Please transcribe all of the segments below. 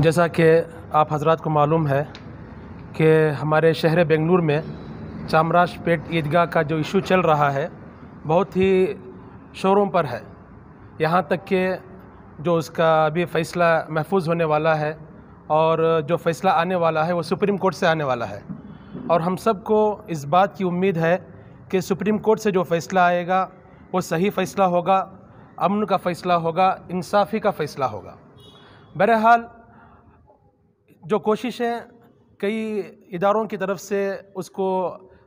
जैसा कि आप हजरात को मालूम है कि हमारे शहर बेंगलुरु में चामराज पेट ईदगाह का जो इशू चल रहा है बहुत ही शोरों पर है यहाँ तक कि जो उसका अभी फ़ैसला महफूज होने वाला है और जो फ़ैसला आने वाला है वो सुप्रीम कोर्ट से आने वाला है और हम सब को इस बात की उम्मीद है कि सुप्रीम कोर्ट से जो फ़ैसला आएगा वो सही फ़ैसला होगा अमन का फ़ैसला होगा इंसाफ़ी का फ़ैसला होगा बहरहाल जो कोशिशें कई इदारों की तरफ से उसको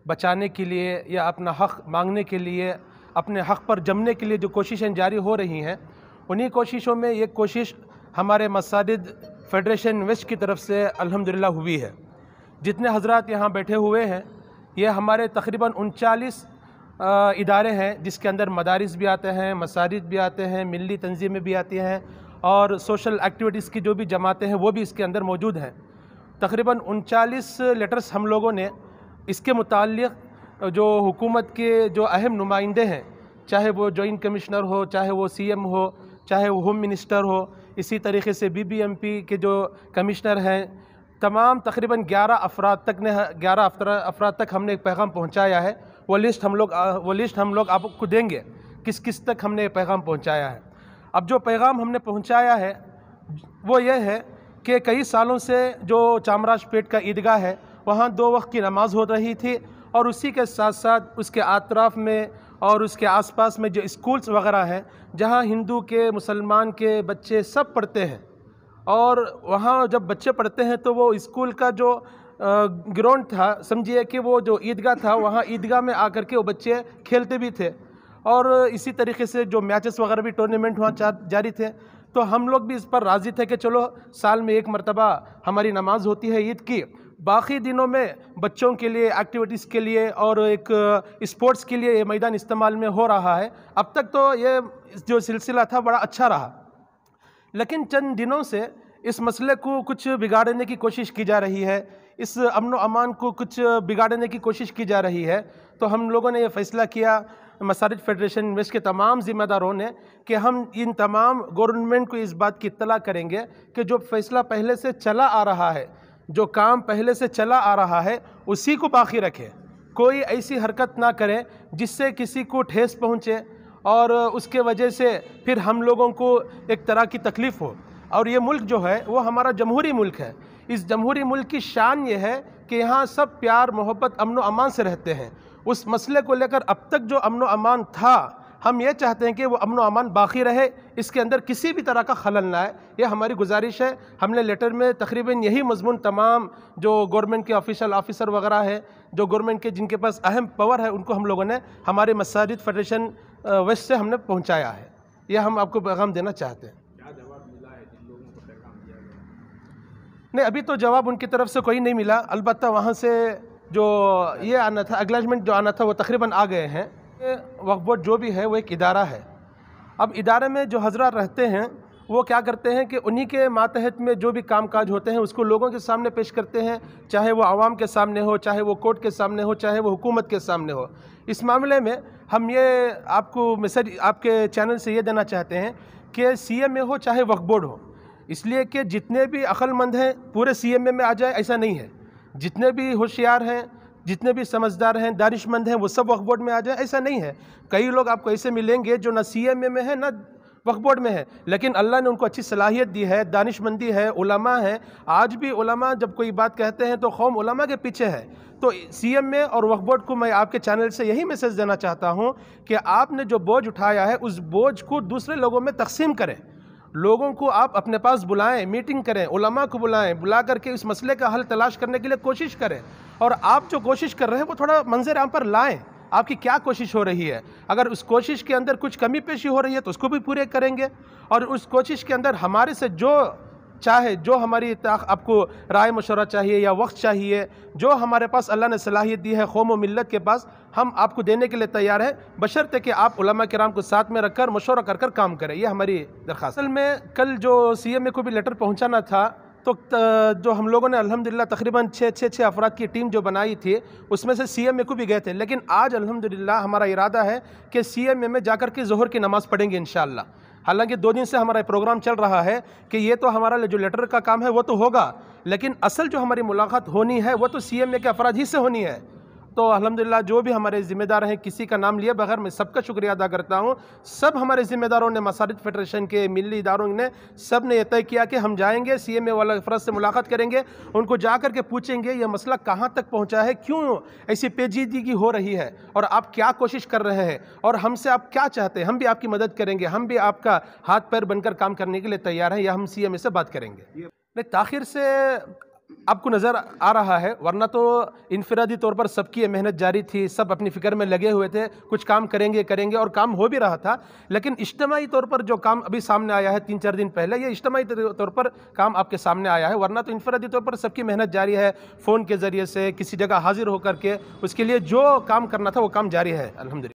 बचाने के लिए या अपना हक़ मांगने के लिए अपने हक़ पर जमने के लिए जो कोशिशें जारी हो रही हैं उन्हीं कोशिशों में ये कोशिश हमारे मसाजिद फेडरेशन वेस्ट की तरफ से अल्हम्दुलिल्लाह हुई है जितने हजरत यहाँ बैठे हुए हैं ये हमारे तकरीबन उनचालीस इदारे हैं जिसके अंदर मदारस भी आते हैं मसाजिद भी आते हैं मिली तंजीमें भी आती हैं और सोशल एक्टिविटीज़ की जो भी जमातें हैं वो भी इसके अंदर मौजूद हैं तकरीबन उनचालीस लेटर्स हम लोगों ने इसके मुतल जो हुकूमत के जो अहम नुमाइंदे हैं चाहे वो जॉइंट कमिश्नर हो चाहे वो सीएम हो चाहे वो होम मिनिस्टर हो इसी तरीके से बीबीएमपी के जो कमिश्नर हैं तमाम तकरीबन 11 अफराद तक ने 11 अफराद तक हमने एक पैगाम पहुंचाया है वो लिस्ट हम लोग वो लिस्ट हम लोग आपको देंगे किस किस तक हमने पैगाम पहुंचाया है अब जो पैगाम हमने पहुंचाया है वो ये है कि कई सालों से जो चामराजपेट का ईदगाह है वहाँ दो वक्त की नमाज़ हो रही थी और उसी के साथ साथ उसके अतराफ में और उसके आसपास में जो स्कूल्स वगैरह हैं जहाँ हिंदू के मुसलमान के बच्चे सब पढ़ते हैं और वहाँ जब बच्चे पढ़ते हैं तो वो स्कूल का जो ग्राउंड था समझिए कि वो जो ईदगाह था वहाँ ईदगाह में आकर के वो बच्चे खेलते भी थे और इसी तरीके से जो मैचेस वगैरह भी टूर्नामेंट वहाँ जारी थे तो हम लोग भी इस पर राज़ी थे कि चलो साल में एक मरतबा हमारी नमाज होती है ईद की बाकी दिनों में बच्चों के लिए एक्टिविटीज़ के लिए और एक स्पोर्ट्स uh, के लिए ये मैदान इस्तेमाल में हो रहा है अब तक तो ये जो सिलसिला था बड़ा अच्छा रहा लेकिन चंद दिनों से इस मसले को कुछ बिगाड़ने की कोशिश की जा रही है इस अमन अमान को कुछ बिगाड़ने की कोशिश की जा रही है तो हम लोगों ने यह फ़ैसला किया मसारद फेडरेशन इन्वेस्ट के तमाम ज़िम्मेदारों ने कि हम इन तमाम गवर्नमेंट को इस बात की इतला करेंगे कि जो फैसला पहले से चला आ रहा है जो काम पहले से चला आ रहा है उसी को बाकी रखें कोई ऐसी हरकत ना करें जिससे किसी को ठेस पहुँचे और उसके वजह से फिर हम लोगों को एक तरह की तकलीफ़ हो और ये मुल्क जो है वो हमारा जमहूरी मुल्क है इस जमहूरी मुल्क की शान ये है कि यहाँ सब प्यार मोहब्बत अमन अमान से रहते हैं उस मसले को लेकर अब तक जो अमन अमान था हम ये चाहते हैं कि वो अमन अमान बाकी रहे इसके अंदर किसी भी तरह का खलल ना आए ये हमारी गुजारिश है हमने लेटर में तकरीबन यही मजमून तमाम जो गवर्नमेंट के ऑफिशल ऑफिसर वगैरह है जो गवर्नमेंट के जिनके पास अहम पावर है उनको हम लोगों ने हमारे मसाजिद फेडरेशन वेस्ट से हमने पहुँचाया है यह हम आपको पैगाम देना चाहते हैं नहीं अभी तो जवाब उनकी तरफ से कोई नहीं मिला अलबत्त वहाँ से जो ये आना था एग्लाजमेंट जो आना था वो तकरीबन आ गए हैं वक्फ बोर्ड जो भी है वो एक इदारा है अब इदारे में जो हजरा रहते हैं वो क्या करते हैं कि उन्हीं के मातहत में जो भी काम काज होते हैं उसको लोगों के सामने पेश करते हैं चाहे वो आवाम के सामने हो चाहे वो कोर्ट के सामने हो चाहे वो हुकूमत के सामने हो इस मामले में हम ये आपको मैसेज आपके चैनल से ये देना चाहते हैं कि सी एम ए हो चाहे वक्फ बोर्ड हो इसलिए कि जितने भी अक्लमंद हैं पूरे सी एम ए में आ जाए ऐसा नहीं है जितने भी होशियार हैं जितने भी समझदार हैं दानिशमंद हैं वो सब वक्फ बोर्ड में आ जाए ऐसा नहीं है कई लोग आपको ऐसे मिलेंगे जो ना सी एम ए में है ना वक्फ बोर्ड में है लेकिन अल्लाह ने उनको अच्छी सलाहियत दी है दानिशमंदी है उलमा है आज भी उलमा जब कोई बात कहते हैं तो कौम उलमा के पीछे है तो सी एम ए और वक्फ बोर्ड को मैं आपके चैनल से यही मैसेज देना चाहता हूँ कि आपने जो बोझ उठाया है उस बोझ को दूसरे लोगों में तकसीम करें लोगों को आप अपने पास बुलाएं मीटिंग करें उलमा को बुलाएं बुला करके इस मसले का हल तलाश करने के लिए कोशिश करें और आप जो कोशिश कर रहे हैं वो थोड़ा मंजर आम पर लाएं आपकी क्या कोशिश हो रही है अगर उस कोशिश के अंदर कुछ कमी पेशी हो रही है तो उसको भी पूरे करेंगे और उस कोशिश के अंदर हमारे से जो चाहे जो हमारी आपको राय मशवरा चाहिए या वक्त चाहिए जो हमारे पास अल्लाह ने सलाहियत दी है कौम व मिलत के पास हम आपको देने के लिए तैयार हैं बशर्ते कि आप उलमा कराम को साथ में रखकर मशवरा कर कर काम करें यह हमारी दरख्वास्त असल में कल जो सी एम ए को भी लेटर पहुँचाना था तो जो हम लोगों ने अल्हम्दुलिल्लाह तकरीबन छः छः छः अफराद की टीम जो बनाई थी उसमें से सी एम ए को भी गए थे लेकिन आज अल्हम्दुलिल्लाह हमारा इरादा है कि सी एम ए में जाकर के जहर की नमाज़ पढ़ेंगे इनशाला हालांकि दो दिन से हमारा प्रोग्राम चल रहा है कि ये तो हमारा जो लेटर का काम है वो तो होगा लेकिन असल जो हमारी मुलाकात होनी है वो तो सी एम ए के अफराज ही से होनी है तो अलहमदिल्ला जो भी हमारे ज़िम्मेदार हैं किसी का नाम लिए बगैर मैं सबका शुक्रिया अदा करता हूँ सब हमारे ज़िम्मेदारों ने मसारद फेडरेशन के मिली इदारों ने सब ने यह तय किया कि हम जाएंगे सी एम ए वाला अफराज से मुलाकात करेंगे उनको जा कर के पूछेंगे यह मसला कहाँ तक पहुँचा है क्यों ऐसी पेचीदगी हो रही है और आप क्या कोशिश कर रहे हैं और हमसे आप क्या चाहते हैं हम भी आपकी मदद करेंगे हम भी आपका हाथ पैर बनकर काम करने के लिए तैयार हैं या हम सी एम ए से बात करेंगे नहीं ताखिर से आपको नज़र आ रहा है वरना तो इनफरादी तौर पर सबकी मेहनत जारी थी सब अपनी फ़िक्र में लगे हुए थे कुछ काम करेंगे करेंगे और काम हो भी रहा था लेकिन इज्तमाही तौर पर जो काम अभी सामने आया है तीन चार दिन पहले ये इज्तमाही तौर पर काम आपके सामने आया है वरना तो इनफरादी तौर पर सबकी मेहनत जारी है फ़ोन के ज़रिए से किसी जगह हाजिर होकर के उसके लिए जो काम करना था वो काम जारी है अलहमद